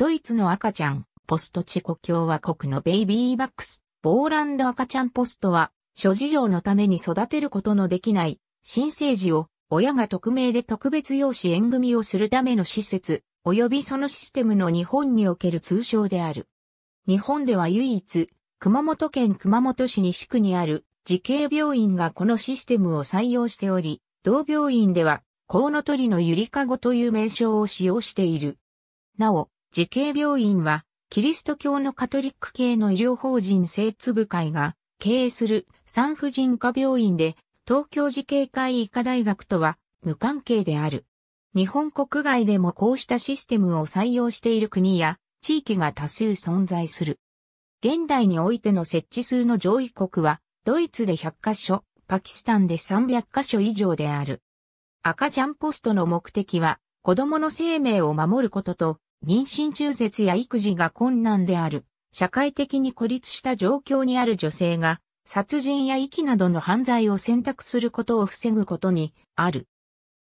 ドイツの赤ちゃん、ポストチェコ共和国のベイビーバックス、ボーランド赤ちゃんポストは、諸事情のために育てることのできない、新生児を、親が匿名で特別養子縁組をするための施設、及びそのシステムの日本における通称である。日本では唯一、熊本県熊本市西区にある、慈恵病院がこのシステムを採用しており、同病院では、コウノトリのゆりかごという名称を使用している。なお、慈恵病院は、キリスト教のカトリック系の医療法人政津部会が経営する産婦人科病院で、東京慈恵会医科大学とは無関係である。日本国外でもこうしたシステムを採用している国や地域が多数存在する。現代においての設置数の上位国は、ドイツで100カ所、パキスタンで300カ所以上である。赤ちゃんポストの目的は、子供の生命を守ることと、妊娠中絶や育児が困難である、社会的に孤立した状況にある女性が、殺人や遺棄などの犯罪を選択することを防ぐことにある。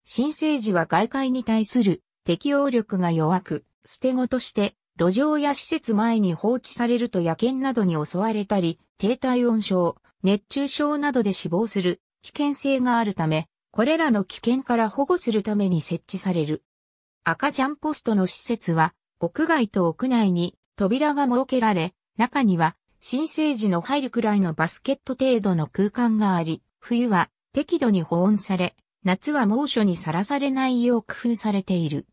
新生児は外界に対する適応力が弱く、捨て子として路上や施設前に放置されると野犬などに襲われたり、低体温症、熱中症などで死亡する危険性があるため、これらの危険から保護するために設置される。赤ちゃんポストの施設は、屋外と屋内に扉が設けられ、中には新生児の入るくらいのバスケット程度の空間があり、冬は適度に保温され、夏は猛暑にさらされないよう工夫されている。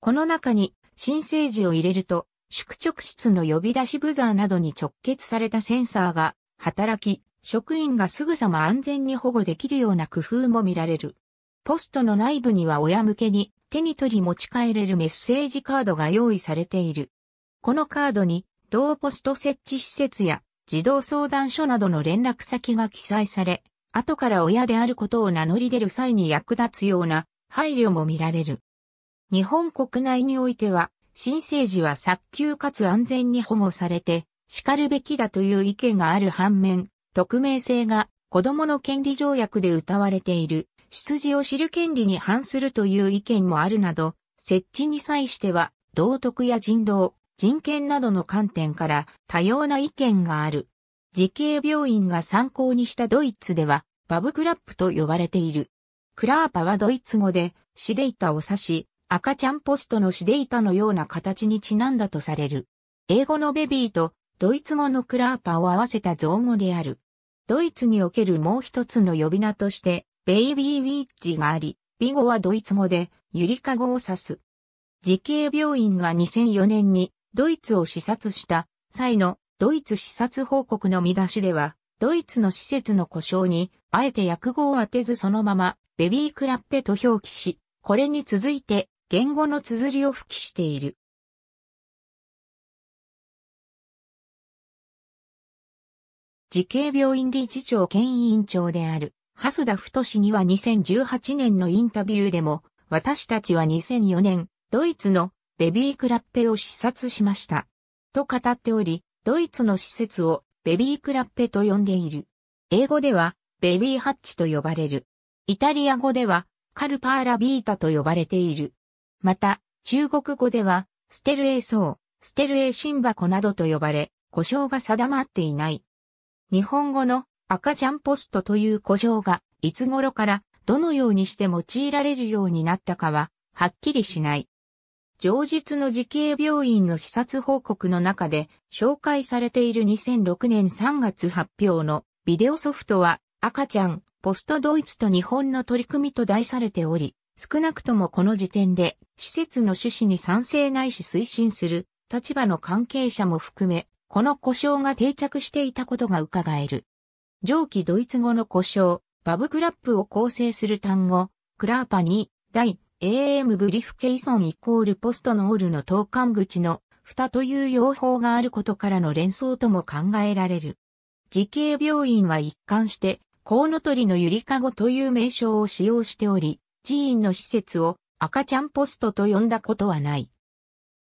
この中に新生児を入れると、宿直室の呼び出しブザーなどに直結されたセンサーが働き、職員がすぐさま安全に保護できるような工夫も見られる。ポストの内部には親向けに手に取り持ち帰れるメッセージカードが用意されている。このカードに、同ポスト設置施設や児童相談所などの連絡先が記載され、後から親であることを名乗り出る際に役立つような配慮も見られる。日本国内においては、新生児は早急かつ安全に保護されて、叱るべきだという意見がある反面、匿名性が子供の権利条約で謳われている羊を知る権利に反するという意見もあるなど、設置に際しては、道徳や人道、人権などの観点から多様な意見がある。慈恵病院が参考にしたドイツでは、バブクラップと呼ばれている。クラーパはドイツ語で、シデイタを指し、赤ちゃんポストのシデイタのような形にちなんだとされる。英語のベビーとドイツ語のクラーパを合わせた造語である。ドイツにおけるもう一つの呼び名として、ベイビーウィッジがあり、ビゴはドイツ語でゆりかごを指す。慈恵病院が2004年にドイツを視察した際のドイツ視察報告の見出しでは、ドイツの施設の故障に、あえて訳語を当てずそのまま、ベビークラッペと表記し、これに続いて、言語の綴りを付記している。慈恵病院理事長兼委員長である。ハスダ太氏には2018年のインタビューでも、私たちは2004年、ドイツのベビークラッペを視察しました。と語っており、ドイツの施設をベビークラッペと呼んでいる。英語ではベビーハッチと呼ばれる。イタリア語ではカルパーラビータと呼ばれている。また、中国語ではステルエーソー、ステルエーシンバコなどと呼ばれ、故障が定まっていない。日本語の赤ちゃんポストという古障が、いつ頃からどのようにして用いられるようになったかは、はっきりしない。上述の時系病院の視察報告の中で紹介されている2006年3月発表のビデオソフトは赤ちゃん、ポストドイツと日本の取り組みと題されており、少なくともこの時点で施設の趣旨に賛成ないし推進する立場の関係者も含め、この故障が定着していたことが伺える。上記ドイツ語の故障、バブクラップを構成する単語、クラーパに、大、AM ブリフケイソンイコールポストノールの投函口の蓋という用法があることからの連想とも考えられる。慈恵病院は一貫して、コウノトリのゆりかごという名称を使用しており、寺院の施設を赤ちゃんポストと呼んだことはない。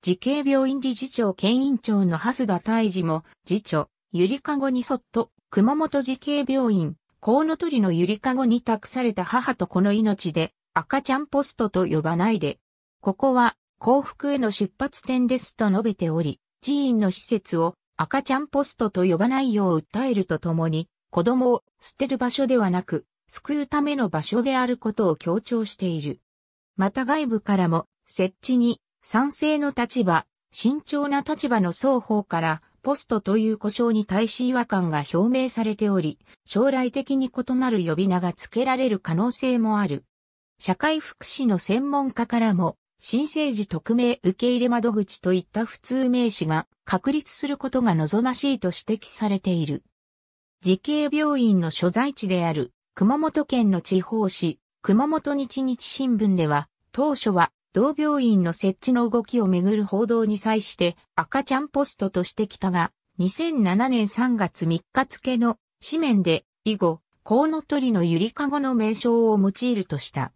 慈恵病院理事長兼院長の蓮田泰治も、次長、ゆりかごにそっと熊本慈恵病院、コウノトリのゆりかごに託された母と子の命で、赤ちゃんポストと呼ばないで。ここは、幸福への出発点ですと述べており、寺院の施設を赤ちゃんポストと呼ばないよう訴えるとともに、子供を捨てる場所ではなく、救うための場所であることを強調している。また外部からも、設置に、賛成の立場、慎重な立場の双方からポストという呼称に対し違和感が表明されており、将来的に異なる呼び名が付けられる可能性もある。社会福祉の専門家からも、新生児特命受け入れ窓口といった普通名詞が確立することが望ましいと指摘されている。慈恵病院の所在地である熊本県の地方紙、熊本日日新聞では、当初は同病院の設置の動きをめぐる報道に際して赤ちゃんポストとしてきたが、2007年3月3日付の紙面で以後、コウノトリのゆりかごの名称を用いるとした。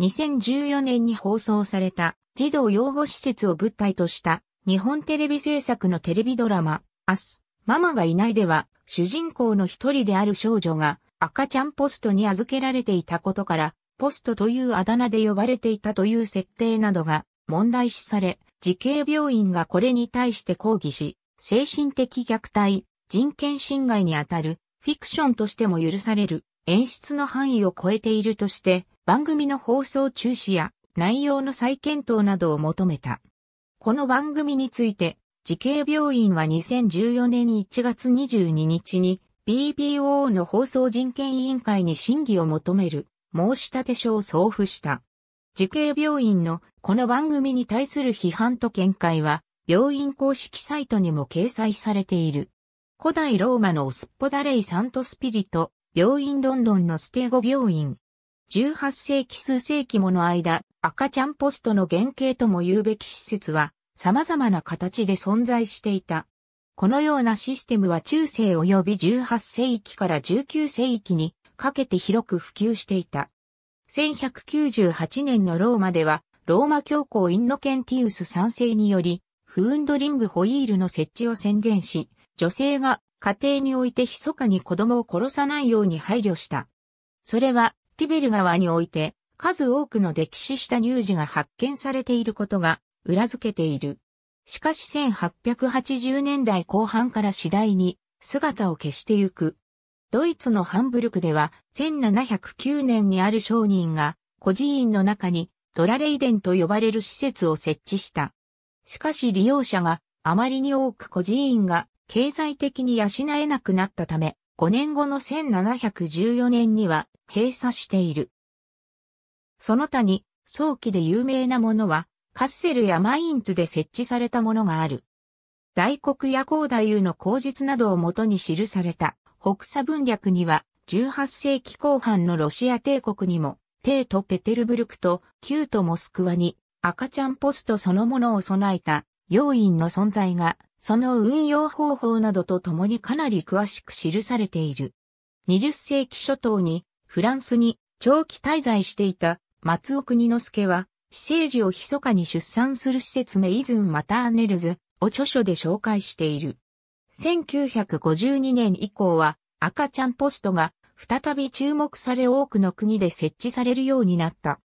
2014年に放送された児童養護施設を舞台とした日本テレビ制作のテレビドラマ、明日、ママがいないでは主人公の一人である少女が赤ちゃんポストに預けられていたことからポストというあだ名で呼ばれていたという設定などが問題視され、慈恵病院がこれに対して抗議し、精神的虐待、人権侵害にあたる、フィクションとしても許される、演出の範囲を超えているとして、番組の放送中止や内容の再検討などを求めた。この番組について、慈恵病院は2014年1月22日に BBO の放送人権委員会に審議を求める申立書を送付した。慈恵病院のこの番組に対する批判と見解は、病院公式サイトにも掲載されている。古代ローマのオスッポダレイ・サントスピリト、病院ロンドンのステゴ病院。18世紀数世紀もの間、赤ちゃんポストの原型とも言うべき施設は、様々な形で存在していた。このようなシステムは中世及び18世紀から19世紀にかけて広く普及していた。1198年のローマでは、ローマ教皇インノケンティウス3世により、フーンドリングホイールの設置を宣言し、女性が家庭において密かに子供を殺さないように配慮した。それは、ティベル川において、数多くの歴史した乳児が発見されていることが裏付けている。しかし1880年代後半から次第に姿を消してゆくドイツのハンブルクでは1709年にある商人が孤児院の中にドラレイデンと呼ばれる施設を設置した。しかし利用者があまりに多く孤児院が経済的に養えなくなったため、5年後の1714年には閉鎖している。その他に早期で有名なものはカッセルやマインツで設置されたものがある。大黒や高太夫の口実などをもとに記された北斎文略には、18世紀後半のロシア帝国にも、帝都ペテルブルクと旧都モスクワに赤ちゃんポストそのものを備えた要員の存在が、その運用方法などとともにかなり詳しく記されている。20世紀初頭にフランスに長期滞在していた松尾国之助は、私生児を密かに出産する施設メイズン・マターネルズを著書で紹介している。1952年以降は赤ちゃんポストが再び注目され多くの国で設置されるようになった。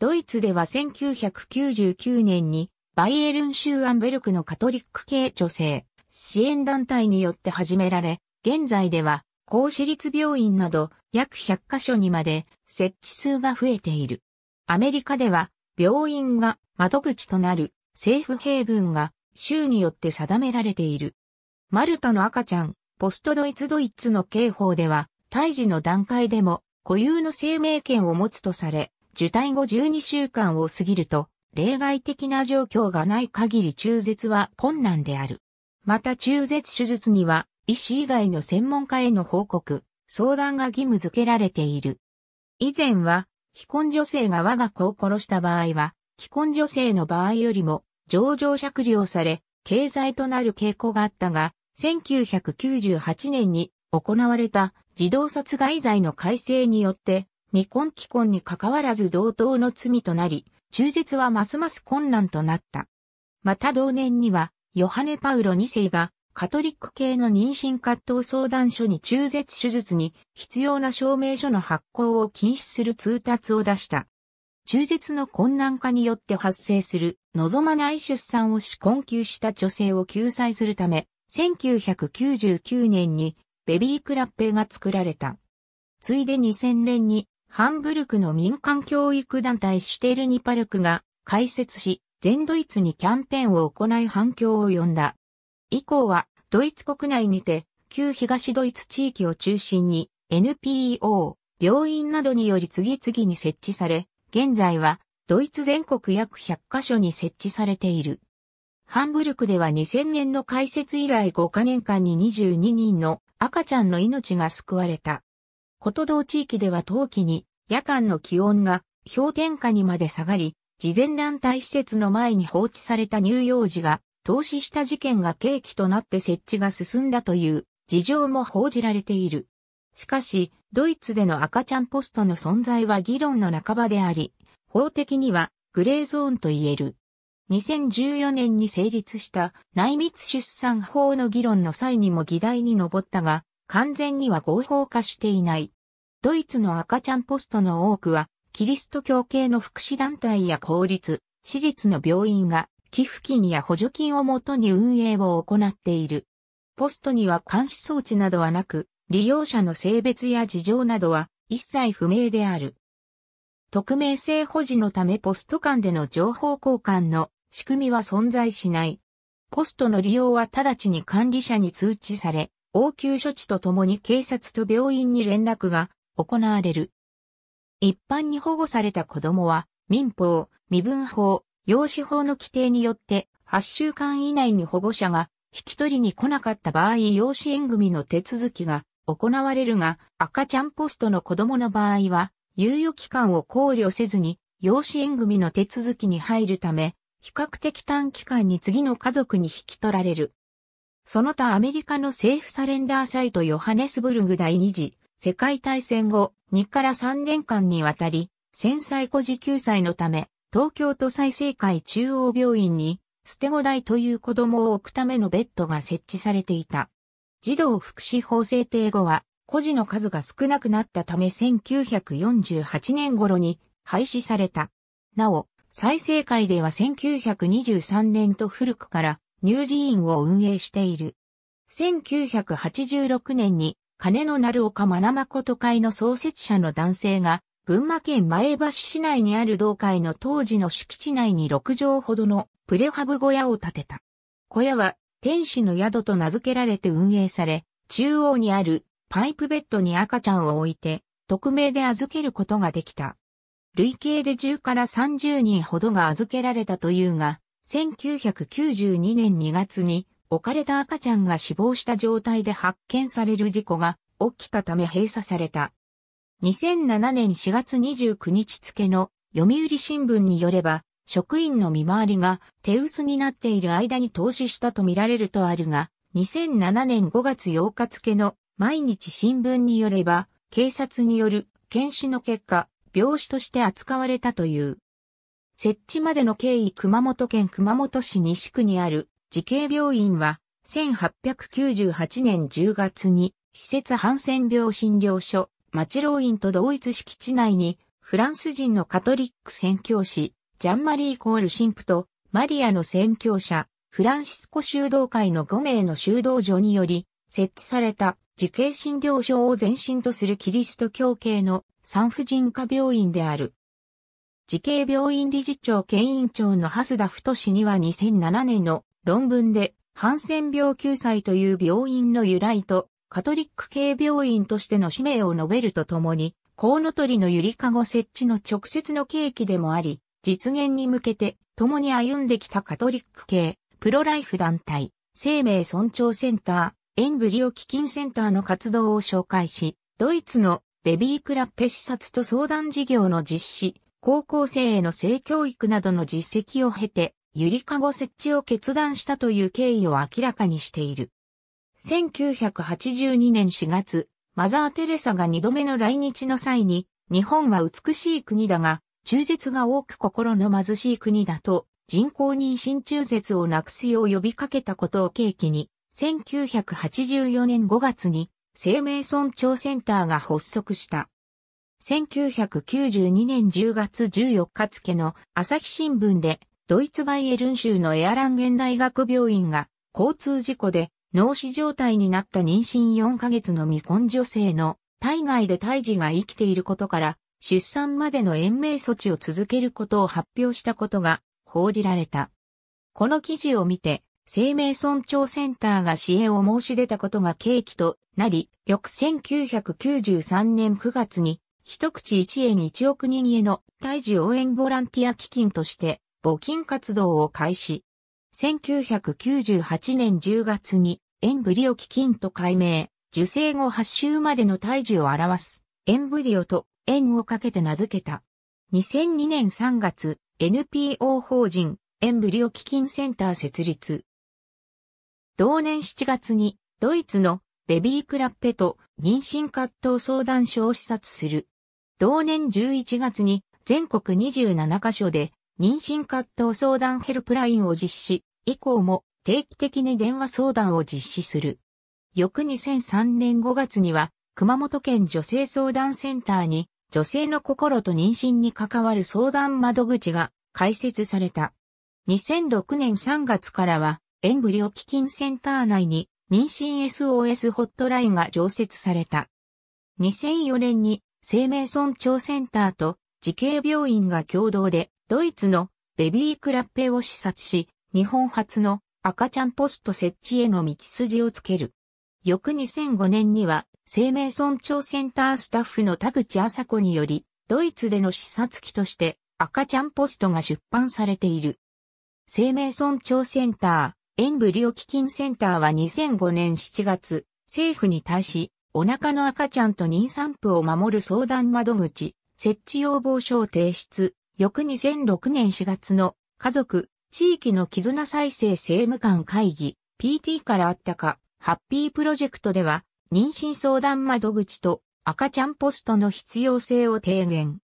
ドイツでは1999年にバイエルン州アンベルクのカトリック系女性支援団体によって始められ、現在では公私立病院など約100カ所にまで設置数が増えている。アメリカでは病院が窓口となる政府平文が州によって定められている。マルタの赤ちゃん、ポストドイツドイツの刑法では、胎児の段階でも固有の生命権を持つとされ、受胎後12週間を過ぎると、例外的な状況がない限り中絶は困難である。また中絶手術には、医師以外の専門家への報告、相談が義務付けられている。以前は、既婚女性が我が子を殺した場合は、既婚女性の場合よりも、上場酌量され、経済となる傾向があったが、1998年に行われた児童殺害罪の改正によって、未婚既婚に関わらず同等の罪となり、中絶はますます困難となった。また同年には、ヨハネ・パウロ2世が、カトリック系の妊娠葛藤相談所に中絶手術に必要な証明書の発行を禁止する通達を出した。中絶の困難化によって発生する望まない出産をし困窮した女性を救済するため、1999年にベビークラッペが作られた。ついで2000年にハンブルクの民間教育団体シュテルニパルクが開設し、全ドイツにキャンペーンを行い反響を呼んだ。以降はドイツ国内にて旧東ドイツ地域を中心に NPO、病院などにより次々に設置され、現在はドイツ全国約100カ所に設置されている。ハンブルクでは2000年の開設以来5カ年間に22人の赤ちゃんの命が救われた。こと同地域では冬季に夜間の気温が氷点下にまで下がり、慈善団体施設の前に放置された乳幼児が投資した事件が契機となって設置が進んだという事情も報じられている。しかし、ドイツでの赤ちゃんポストの存在は議論の半ばであり、法的にはグレーゾーンと言える。2014年に成立した内密出産法の議論の際にも議題に上ったが、完全には合法化していない。ドイツの赤ちゃんポストの多くは、キリスト教系の福祉団体や公立、私立の病院が寄付金や補助金をもとに運営を行っている。ポストには監視装置などはなく、利用者の性別や事情などは一切不明である。匿名性保持のためポスト間での情報交換の仕組みは存在しない。ポストの利用は直ちに管理者に通知され、応急処置とともに警察と病院に連絡が行われる。一般に保護された子供は民法、身分法、養子法の規定によって8週間以内に保護者が引き取りに来なかった場合養子縁組の手続きが行われるが赤ちゃんポストの子供の場合は猶予期間を考慮せずに、養子縁組の手続きに入るため、比較的短期間に次の家族に引き取られる。その他アメリカの政府サレンダーサイトヨハネスブルグ第二次世界大戦後2から3年間にわたり、戦災孤児救済のため、東京都再生会中央病院に、捨て子代という子供を置くためのベッドが設置されていた。児童福祉法制定後は、孤児の数が少なくなったため1948年頃に廃止された。なお、再生会では1923年と古くから乳児院を運営している。1986年に金の鳴岡学誠会の創設者の男性が群馬県前橋市内にある道会の当時の敷地内に6畳ほどのプレハブ小屋を建てた。小屋は天使の宿と名付けられて運営され、中央にあるパイプベッドに赤ちゃんを置いて、匿名で預けることができた。累計で10から30人ほどが預けられたというが、1992年2月に置かれた赤ちゃんが死亡した状態で発見される事故が起きたため閉鎖された。2007年4月29日付の読売新聞によれば、職員の見回りが手薄になっている間に投資したとみられるとあるが、2007年5月8日付の毎日新聞によれば、警察による検視の結果、病死として扱われたという。設置までの経緯熊本県熊本市西区にある慈恵病院は、1898年10月に、施設ハンセン病診療所、町老院と同一敷地内に、フランス人のカトリック宣教師、ジャンマリー・コール神父と、マリアの宣教者、フランシスコ修道会の5名の修道所により、設置された自警診療所を前身とするキリスト教系の産婦人科病院である。慈恵病院理事長兼院長の蓮田太氏には2007年の論文で、ハンセン病救済という病院の由来と、カトリック系病院としての使命を述べるとともに、コウノトリのゆりかご設置の直接の契機でもあり、実現に向けて共に歩んできたカトリック系、プロライフ団体、生命尊重センター、エンブリオ基金センターの活動を紹介し、ドイツのベビークラッペ視察と相談事業の実施、高校生への性教育などの実績を経て、ゆりかご設置を決断したという経緯を明らかにしている。1982年4月、マザー・テレサが2度目の来日の際に、日本は美しい国だが、中絶が多く心の貧しい国だと、人工妊娠中絶をなくすよう呼びかけたことを契機に、1984年5月に生命村長センターが発足した。1992年10月14日付の朝日新聞でドイツバイエルン州のエアランゲン大学病院が交通事故で脳死状態になった妊娠4ヶ月の未婚女性の体外で胎児が生きていることから出産までの延命措置を続けることを発表したことが報じられた。この記事を見て生命村長センターが支援を申し出たことが契機となり、翌1993年9月に、一口一円一億人への退治応援ボランティア基金として募金活動を開始。1998年10月にエンブリオ基金と改名、受精後8週までの退治を表すエンブリオと縁をかけて名付けた。2002年3月、NPO 法人エンブリオ基金センター設立。同年7月にドイツのベビークラッペと妊娠葛藤相談所を視察する。同年11月に全国27カ所で妊娠葛藤相談ヘルプラインを実施、以降も定期的に電話相談を実施する。翌2003年5月には熊本県女性相談センターに女性の心と妊娠に関わる相談窓口が開設された。2006年3月からはエンブリオ基金センター内に妊娠 SOS ホットラインが常設された。2004年に生命尊重センターと慈恵病院が共同でドイツのベビークラッペを視察し、日本初の赤ちゃんポスト設置への道筋をつける。翌2005年には生命尊重センタースタッフの田口麻子により、ドイツでの視察機として赤ちゃんポストが出版されている。生命尊重センター塩分量基金センターは2005年7月、政府に対し、お腹の赤ちゃんと妊産婦を守る相談窓口、設置要望書を提出、翌2006年4月の家族、地域の絆再生政務官会議、PT からあったか、ハッピープロジェクトでは、妊娠相談窓口と赤ちゃんポストの必要性を提言。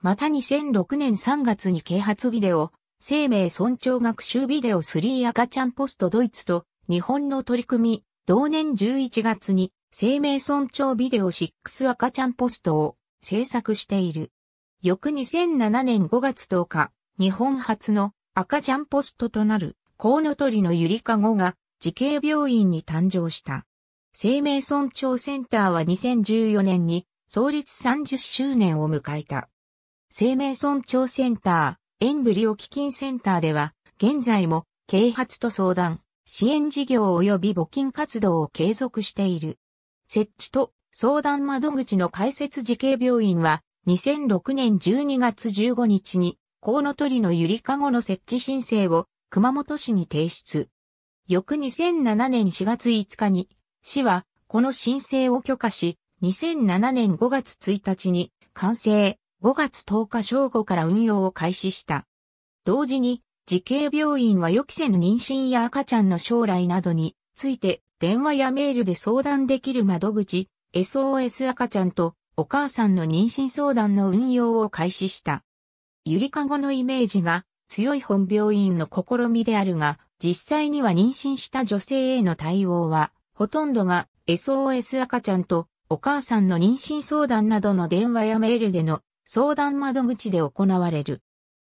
また2006年3月に啓発ビデオ、生命尊重学習ビデオ3赤ちゃんポストドイツと日本の取り組み、同年11月に生命尊重ビデオ6赤ちゃんポストを制作している。翌2007年5月10日、日本初の赤ちゃんポストとなるコウノトリのゆりかごが慈恵病院に誕生した。生命尊重センターは2014年に創立30周年を迎えた。生命尊重センター、エンブリオ基金センターでは、現在も啓発と相談、支援事業及び募金活動を継続している。設置と相談窓口の開設時系病院は、2006年12月15日に、コウノトリのゆりかごの設置申請を熊本市に提出。翌2007年4月5日に、市はこの申請を許可し、2007年5月1日に完成、5月10日正午から運用を開始した。同時に、慈恵病院は予期せぬ妊娠や赤ちゃんの将来などについて電話やメールで相談できる窓口 SOS 赤ちゃんとお母さんの妊娠相談の運用を開始した。ゆりかごのイメージが強い本病院の試みであるが、実際には妊娠した女性への対応は、ほとんどが SOS 赤ちゃんとお母さんの妊娠相談などの電話やメールでの相談窓口で行われる。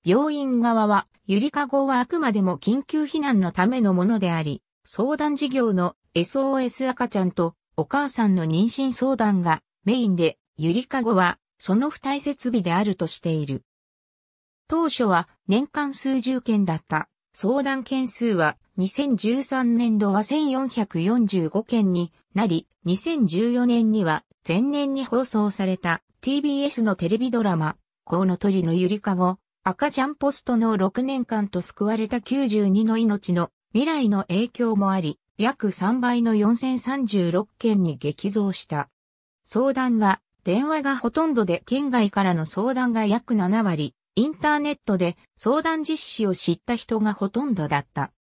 病院側は、ゆりかごはあくまでも緊急避難のためのものであり、相談事業の SOS 赤ちゃんとお母さんの妊娠相談がメインで、ゆりかごはその付帯設備であるとしている。当初は年間数十件だった相談件数は2013年度は1445件になり、2014年には前年に放送された TBS のテレビドラマ、コウノトリのゆりかご、赤ちゃんポストの6年間と救われた92の命の未来の影響もあり、約3倍の4036件に激増した。相談は、電話がほとんどで県外からの相談が約7割、インターネットで相談実施を知った人がほとんどだった。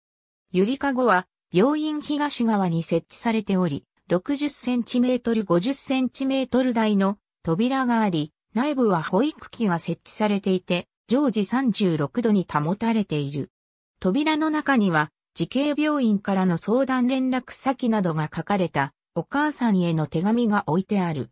ゆりかごは、病院東側に設置されており、60センチメートル50センチメートル台の扉があり、内部は保育器が設置されていて、常時36度に保たれている。扉の中には、慈恵病院からの相談連絡先などが書かれた、お母さんへの手紙が置いてある。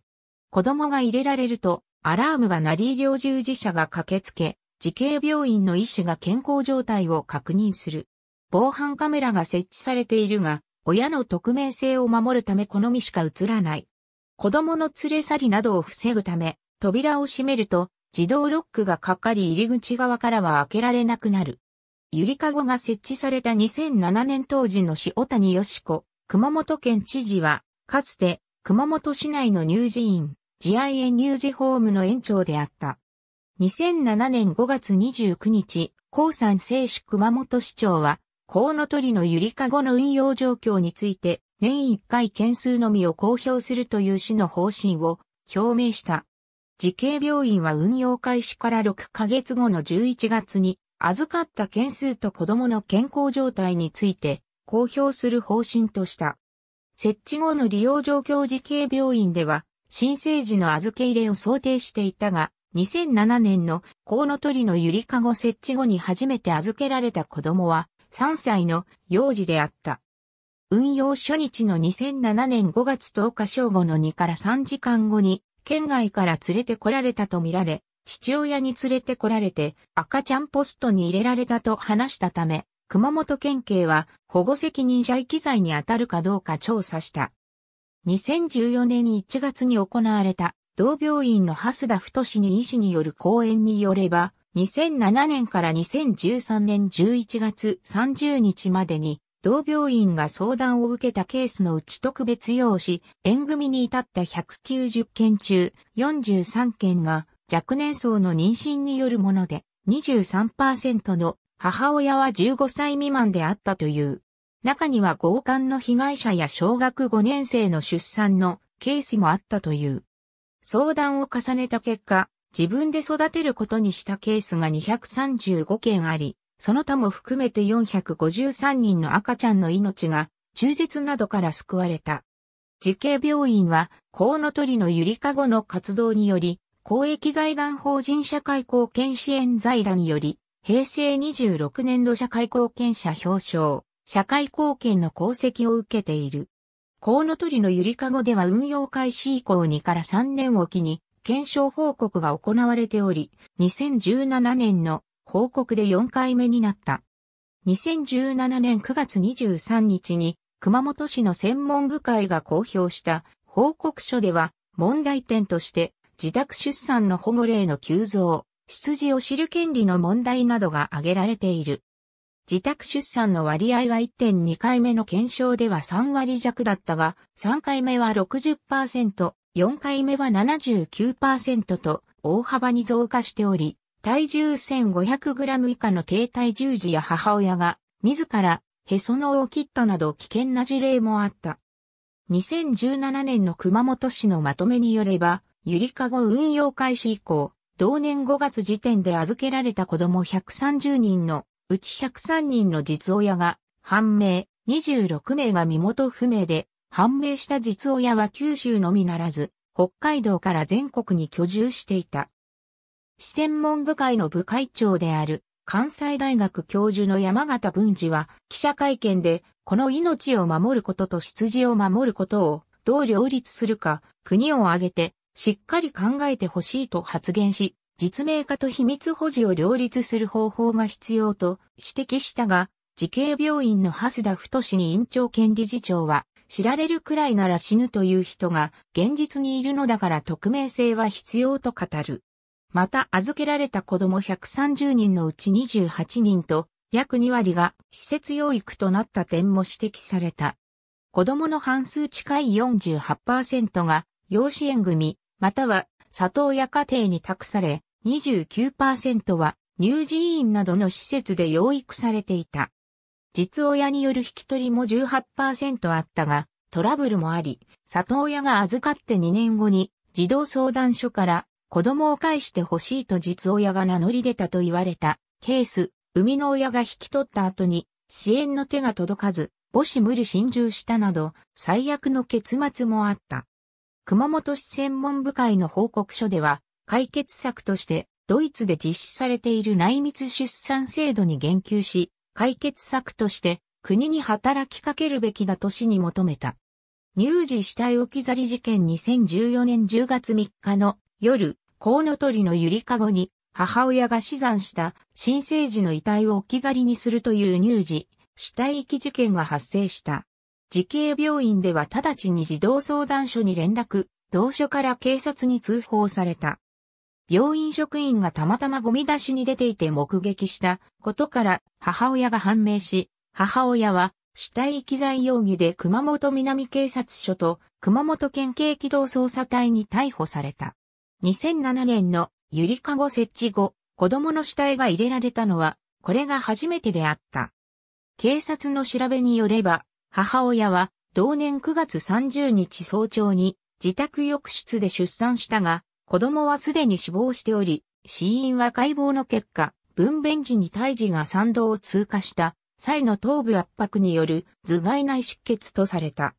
子供が入れられると、アラームが鳴り医療従事者が駆けつけ、慈恵病院の医師が健康状態を確認する。防犯カメラが設置されているが、親の匿名性を守るためこのみしか映らない。子供の連れ去りなどを防ぐため、扉を閉めると、自動ロックがかかり入り口側からは開けられなくなる。ゆりかごが設置された2007年当時の塩谷よし子、熊本県知事は、かつて、熊本市内の乳児院、慈愛園乳児ホームの園長であった。2007年5月29日、高山聖主熊本市長は、コウノトリのゆりかごの運用状況について、年一回件数のみを公表するという市の方針を表明した。慈恵病院は運用開始から6ヶ月後の11月に預かった件数と子供の健康状態について公表する方針とした。設置後の利用状況慈恵病院では新生児の預け入れを想定していたが、2007年のコウノトリのゆりかご設置後に初めて預けられた子供は3歳の幼児であった。運用初日の2007年5月10日正午の2から3時間後に、県外から連れてこられたとみられ、父親に連れてこられて赤ちゃんポストに入れられたと話したため、熊本県警は保護責任者遺棄罪に当たるかどうか調査した。2014年1月に行われた同病院の蓮田太に医師による講演によれば、2007年から2013年11月30日までに同病院が相談を受けたケースのうち特別用紙、縁組に至った190件中43件が若年層の妊娠によるもので23%の母親は15歳未満であったという。中には強姦の被害者や小学5年生の出産のケースもあったという。相談を重ねた結果、自分で育てることにしたケースが235件あり、その他も含めて453人の赤ちゃんの命が中絶などから救われた。慈恵病院は、コウノトリのゆりかごの活動により、公益財団法人社会貢献支援財団により、平成26年度社会貢献者表彰、社会貢献の功績を受けている。コウノトリのゆりかごでは運用開始以降2から3年を機に、検証報告が行われており、2017年の報告で4回目になった。2017年9月23日に熊本市の専門部会が公表した報告書では問題点として自宅出産の保護例の急増、出自を知る権利の問題などが挙げられている。自宅出産の割合は1.2回目の検証では3割弱だったが、3回目は60%、4回目は79%と大幅に増加しており、体重 1500g 以下の低体重児や母親が、自ら、へその緒を切ったなど危険な事例もあった。2017年の熊本市のまとめによれば、ゆりかご運用開始以降、同年5月時点で預けられた子供130人の、うち103人の実親が、判明、26名が身元不明で、判明した実親は九州のみならず、北海道から全国に居住していた。市専門部会の部会長である関西大学教授の山形文治は記者会見でこの命を守ることと羊を守ることをどう両立するか国を挙げてしっかり考えてほしいと発言し実名化と秘密保持を両立する方法が必要と指摘したが慈恵病院の蓮田太に院長兼理事長は知られるくらいなら死ぬという人が現実にいるのだから匿名性は必要と語る。また預けられた子供130人のうち28人と、約2割が施設養育となった点も指摘された。子供の半数近い48%が養子縁組、または里親家庭に託され、29%は乳児院などの施設で養育されていた。実親による引き取りも18%あったが、トラブルもあり、里親が預かって2年後に児童相談所から子供を返してほしいと実親が名乗り出たと言われたケース、生みの親が引き取った後に支援の手が届かず、母子無理心中したなど、最悪の結末もあった。熊本市専門部会の報告書では、解決策としてドイツで実施されている内密出産制度に言及し、解決策として国に働きかけるべきだと市に求めた。乳児死体置き去り事件2014年10月3日の夜、コウノトリのゆりかごに、母親が死産した新生児の遺体を置き去りにするという乳児、死体遺棄事件が発生した。慈恵病院では直ちに児童相談所に連絡、同所から警察に通報された。病院職員がたまたまゴミ出しに出ていて目撃したことから母親が判明し、母親は死体遺棄罪容疑で熊本南警察署と熊本県警機動捜査隊に逮捕された。2007年のゆりかご設置後、子供の死体が入れられたのは、これが初めてであった。警察の調べによれば、母親は同年9月30日早朝に自宅浴室で出産したが、子供はすでに死亡しており、死因は解剖の結果、分娩時に胎児が産道を通過した際の頭部圧迫による頭蓋内出血とされた。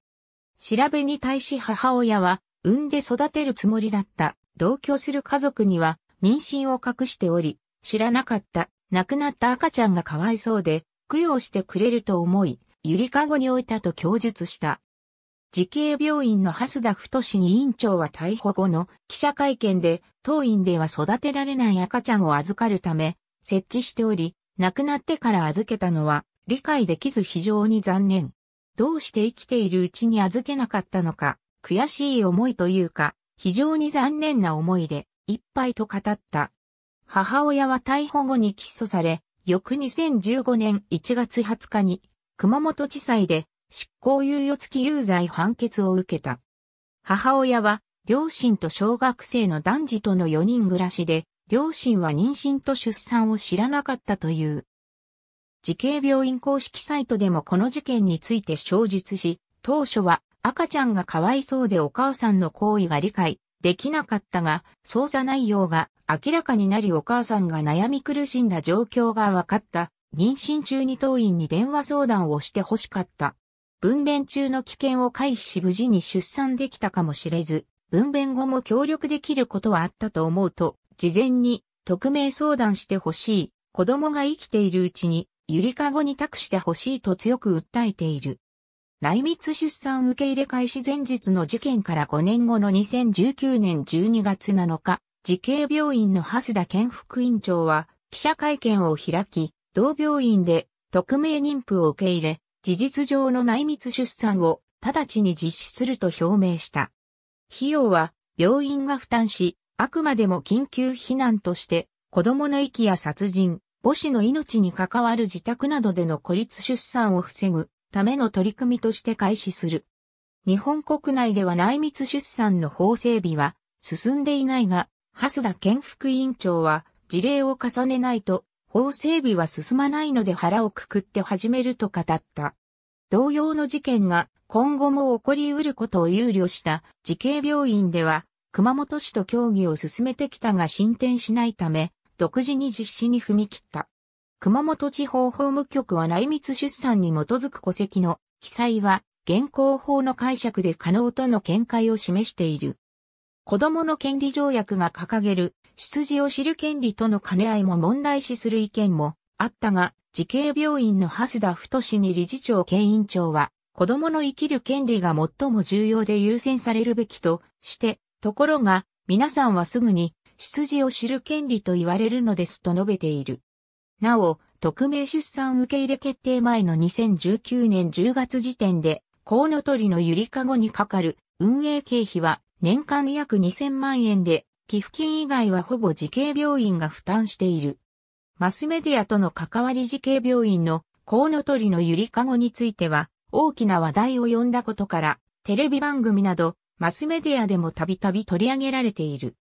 調べに対し母親は、産んで育てるつもりだった同居する家族には妊娠を隠しており、知らなかった亡くなった赤ちゃんがかわいそうで、供養してくれると思い、ゆりかごに置いたと供述した。慈恵病院の蓮田太に院長は逮捕後の記者会見で、当院では育てられない赤ちゃんを預かるため、設置しており、亡くなってから預けたのは、理解できず非常に残念。どうして生きているうちに預けなかったのか、悔しい思いというか、非常に残念な思いで、いっぱいと語った。母親は逮捕後に起訴され、翌2015年1月20日に、熊本地裁で執行猶予付き有罪判決を受けた。母親は、両親と小学生の男児との4人暮らしで、両親は妊娠と出産を知らなかったという。慈恵病院公式サイトでもこの事件について小述し、当初は赤ちゃんがかわいそうでお母さんの行為が理解できなかったが、捜査内容が明らかになりお母さんが悩み苦しんだ状況が分かった。妊娠中に当院に電話相談をして欲しかった。分娩中の危険を回避し無事に出産できたかもしれず、分娩後も協力できることはあったと思うと、事前に匿名相談してほしい、子供が生きているうちに、ゆりかごに託してほしいと強く訴えている。内密出産受け入れ開始前日の事件から5年後の2019年12月7日、慈恵病院の蓮田健副院長は記者会見を開き、同病院で匿名妊婦を受け入れ、事実上の内密出産を直ちに実施すると表明した。費用は病院が負担し、あくまでも緊急避難として、子供の遺棄や殺人、母子の命に関わる自宅などでの孤立出産を防ぐための取り組みとして開始する。日本国内では内密出産の法整備は進んでいないが、蓮田健副委員長は事例を重ねないと法整備は進まないので腹をくくって始めると語った。同様の事件が今後も起こり得ることを憂慮した慈恵病院では熊本市と協議を進めてきたが進展しないため独自に実施に踏み切った。熊本地方法務局は内密出産に基づく戸籍の記載は現行法の解釈で可能との見解を示している。子供の権利条約が掲げる出自を知る権利との兼ね合いも問題視する意見もあったが、慈恵病院の蓮田太に理事長兼院長は、子供の生きる権利が最も重要で優先されるべきとして、ところが、皆さんはすぐに、出自を知る権利と言われるのですと述べている。なお、匿名出産受け入れ決定前の2019年10月時点で、コウノトリのゆりかごにかかる運営経費は年間約2000万円で、寄付金以外はほぼ慈恵病院が負担している。マスメディアとの関わり慈恵病院のコウノトリのゆりかごについては、大きな話題を呼んだことから、テレビ番組など、マスメディアでもたびたび取り上げられている。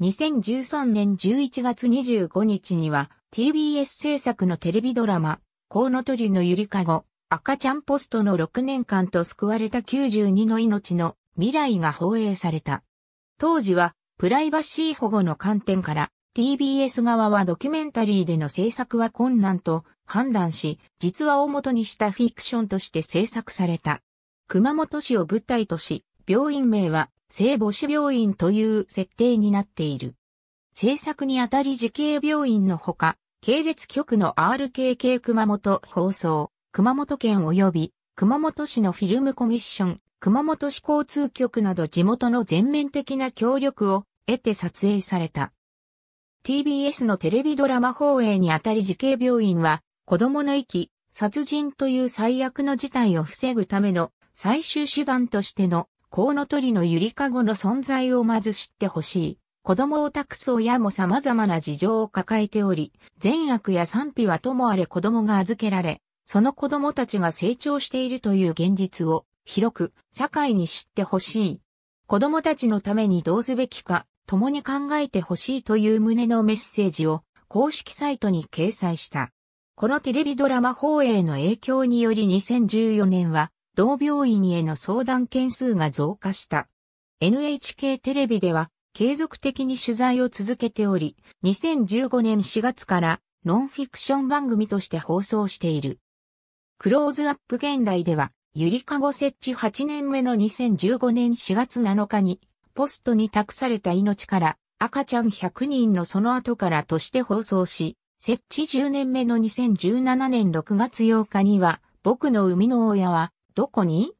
2013年11月25日には、TBS 制作のテレビドラマ、コウノトリのゆりかご、赤ちゃんポストの6年間と救われた92の命の未来が放映された。当時は、プライバシー保護の観点から、TBS 側はドキュメンタリーでの制作は困難と判断し、実話を元にしたフィクションとして制作された。熊本市を舞台とし、病院名は聖母子病院という設定になっている。制作にあたり慈恵病院のほか、系列局の RKK 熊本放送、熊本県及び熊本市のフィルムコミッション、熊本市交通局など地元の全面的な協力を得て撮影された。TBS のテレビドラマ放映にあたり慈恵病院は、子供の息、殺人という最悪の事態を防ぐための最終手段としてのコウノトリのゆりかごの存在をまず知ってほしい。子供を託す親も様々な事情を抱えており、善悪や賛否はともあれ子供が預けられ、その子供たちが成長しているという現実を広く社会に知ってほしい。子供たちのためにどうすべきか、共に考えてほしいという旨のメッセージを公式サイトに掲載した。このテレビドラマ放映の影響により2014年は同病院への相談件数が増加した。NHK テレビでは継続的に取材を続けており、2015年4月からノンフィクション番組として放送している。クローズアップ現代では、ゆりかご設置8年目の2015年4月7日に、ポストに託された命から赤ちゃん100人のその後からとして放送し、設置10年目の2017年6月8日には、僕の生みの親は、どこに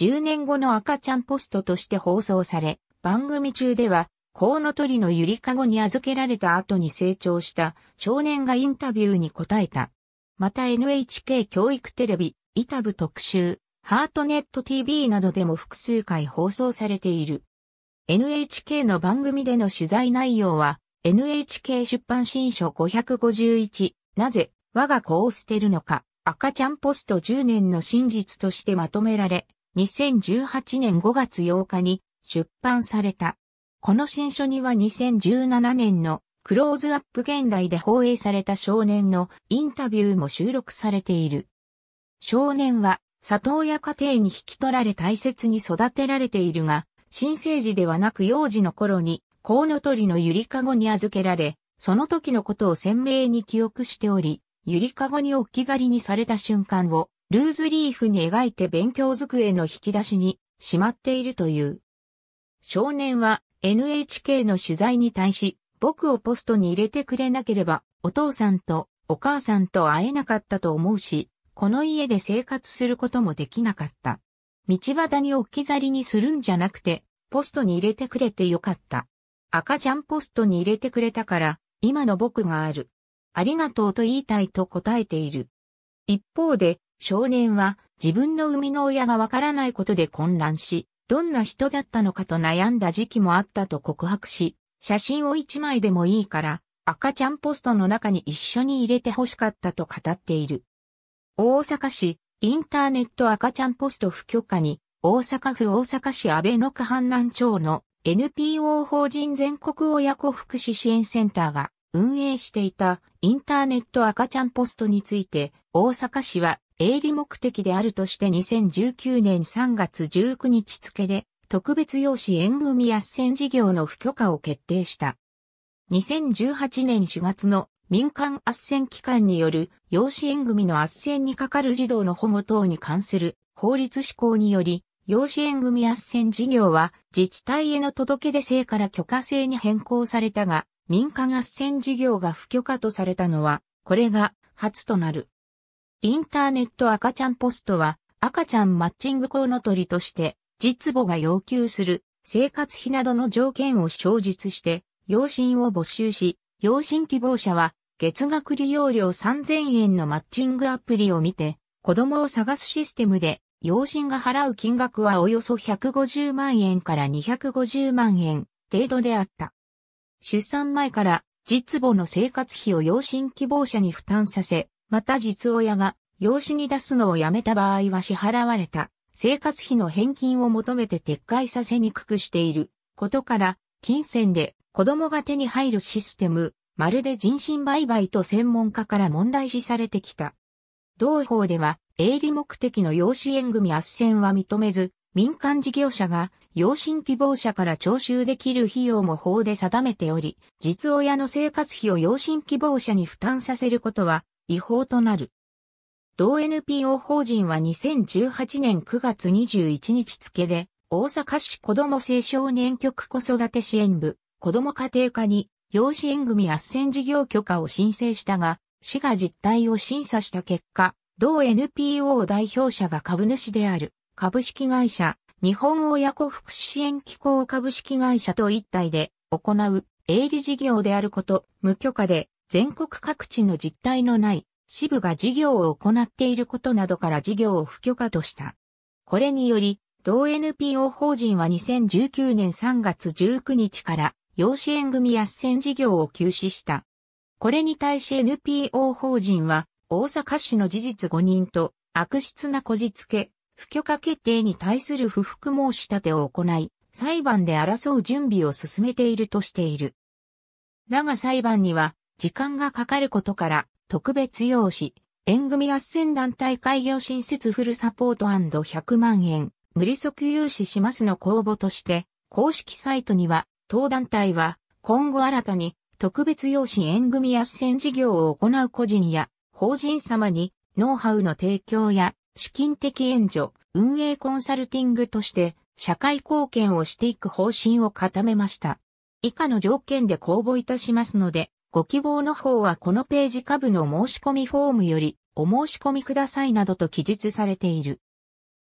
?10 年後の赤ちゃんポストとして放送され、番組中では、コウノトリのゆりかごに預けられた後に成長した少年がインタビューに答えた。また NHK 教育テレビ、イタブ特集、ハートネット TV などでも複数回放送されている。NHK の番組での取材内容は、NHK 出版新書551、なぜ我が子を捨てるのか、赤ちゃんポスト10年の真実としてまとめられ、2018年5月8日に出版された。この新書には2017年のクローズアップ現代で放映された少年のインタビューも収録されている。少年は里親家庭に引き取られ大切に育てられているが、新生児ではなく幼児の頃にコウノトリのゆりかごに預けられ、その時のことを鮮明に記憶しており、ゆりかごに置き去りにされた瞬間をルーズリーフに描いて勉強机の引き出しにしまっているという。少年は NHK の取材に対し、僕をポストに入れてくれなければ、お父さんとお母さんと会えなかったと思うし、この家で生活することもできなかった。道端に置き去りにするんじゃなくて、ポストに入れてくれてよかった。赤ちゃんポストに入れてくれたから、今の僕がある。ありがとうと言いたいと答えている。一方で、少年は自分の生みの親がわからないことで混乱し、どんな人だったのかと悩んだ時期もあったと告白し、写真を一枚でもいいから、赤ちゃんポストの中に一緒に入れて欲しかったと語っている。大阪市、インターネット赤ちゃんポスト不許可に、大阪府大阪市安倍野区阪南町の NPO 法人全国親子福祉支援センターが運営していたインターネット赤ちゃんポストについて大阪市は営利目的であるとして2019年3月19日付で特別養子縁組斡旋事業の不許可を決定した。2018年4月の民間斡旋機関による養子縁組の斡旋にかかる児童の保護等に関する法律施行により、養子縁組斡旋事業は自治体への届け出制から許可制に変更されたが、民間斡旋事業が不許可とされたのは、これが初となる。インターネット赤ちゃんポストは赤ちゃんマッチングコウノトリとして実母が要求する生活費などの条件を承述して養親を募集し、養親希望者は月額利用料3000円のマッチングアプリを見て子供を探すシステムで養親が払う金額はおよそ150万円から250万円程度であった。出産前から実母の生活費を養親希望者に負担させ、また実親が養子に出すのをやめた場合は支払われた生活費の返金を求めて撤回させにくくしていることから、金銭で子供が手に入るシステム、まるで人身売買と専門家から問題視されてきた。同法では、営利目的の養子縁組斡旋は認めず、民間事業者が養親希望者から徴収できる費用も法で定めており、実親の生活費を養親希望者に負担させることは違法となる。同 NPO 法人は2018年9月21日付で、大阪市子ども青少年局子育て支援部、子ども家庭科に、養子縁組斡旋事業許可を申請したが、市が実態を審査した結果、同 NPO 代表者が株主である、株式会社、日本親子福祉支援機構株式会社と一体で行う営利事業であること、無許可で全国各地の実態のない支部が事業を行っていることなどから事業を不許可とした。これにより、同 NPO 法人は2019年3月19日から養子縁組斡旋事業を休止した。これに対し NPO 法人は大阪市の事実誤認と悪質なこじつけ、不許可決定に対する不服申し立てを行い、裁判で争う準備を進めているとしている。だが裁判には時間がかかることから、特別用紙、縁組斡旋団体開業新設フルサポート &100 万円、無利息融資しますの公募として、公式サイトには、当団体は、今後新たに、特別養子縁組斡旋事業を行う個人や、法人様に、ノウハウの提供や、資金的援助、運営コンサルティングとして、社会貢献をしていく方針を固めました。以下の条件で公募いたしますので、ご希望の方はこのページ下部の申し込みフォームよりお申し込みくださいなどと記述されている。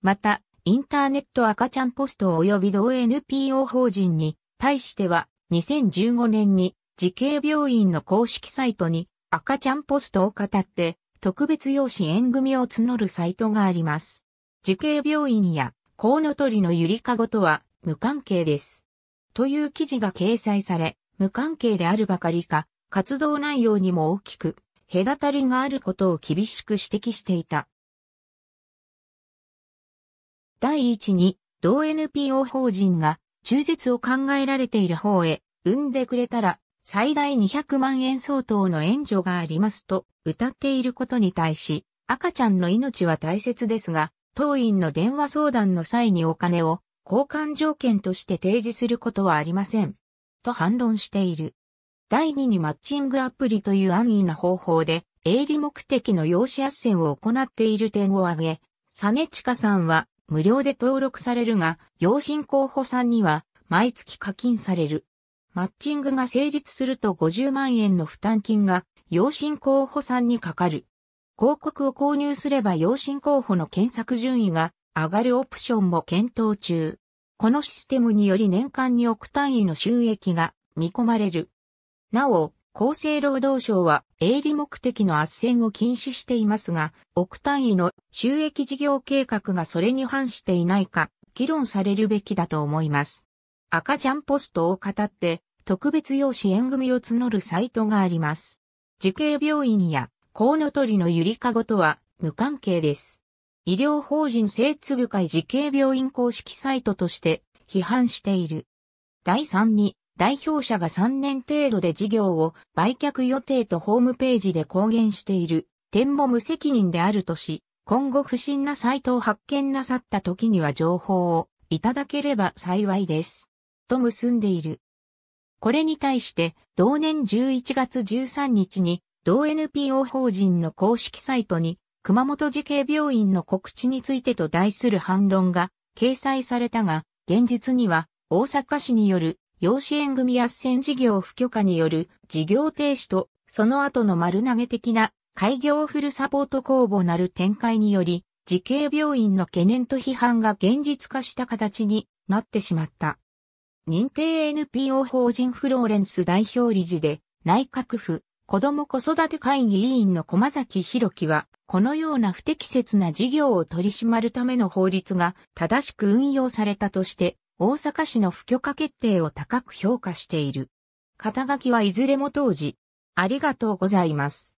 また、インターネット赤ちゃんポスト及び同 NPO 法人に対しては2015年に慈恵病院の公式サイトに赤ちゃんポストを語って特別養子縁組を募るサイトがあります。慈恵病院やコウノトリのゆりかごとは無関係です。という記事が掲載され、無関係であるばかりか、活動内容にも大きく、隔たりがあることを厳しく指摘していた。第一に、同 NPO 法人が中絶を考えられている方へ産んでくれたら最大200万円相当の援助がありますと歌っていることに対し赤ちゃんの命は大切ですが当院の電話相談の際にお金を交換条件として提示することはありませんと反論している。第2にマッチングアプリという安易な方法で、営利目的の養子斡旋を行っている点を挙げ、サネチカさんは無料で登録されるが、養親候補さんには毎月課金される。マッチングが成立すると50万円の負担金が養親候補さんにかかる。広告を購入すれば養親候補の検索順位が上がるオプションも検討中。このシステムにより年間に億単位の収益が見込まれる。なお、厚生労働省は営利目的の圧旋を禁止していますが、億単位の収益事業計画がそれに反していないか、議論されるべきだと思います。赤ちゃんポストを語って、特別養子縁組を募るサイトがあります。慈恵病院やコウノトリのゆりかごとは無関係です。医療法人性津部会慈恵病院公式サイトとして批判している。第3に代表者が3年程度で事業を売却予定とホームページで公言している点も無責任であるとし、今後不審なサイトを発見なさった時には情報をいただければ幸いです。と結んでいる。これに対して、同年11月13日に、同 NPO 法人の公式サイトに、熊本慈恵病院の告知についてと題する反論が掲載されたが、現実には大阪市による養子縁組斡旋事業不許可による事業停止と、その後の丸投げ的な開業フルサポート公募なる展開により、慈恵病院の懸念と批判が現実化した形になってしまった。認定 NPO 法人フローレンス代表理事で、内閣府、子ども子育て会議委員の駒崎博樹は、このような不適切な事業を取り締まるための法律が正しく運用されたとして、大阪市の不許可決定を高く評価している。肩書きはいずれも当時、ありがとうございます。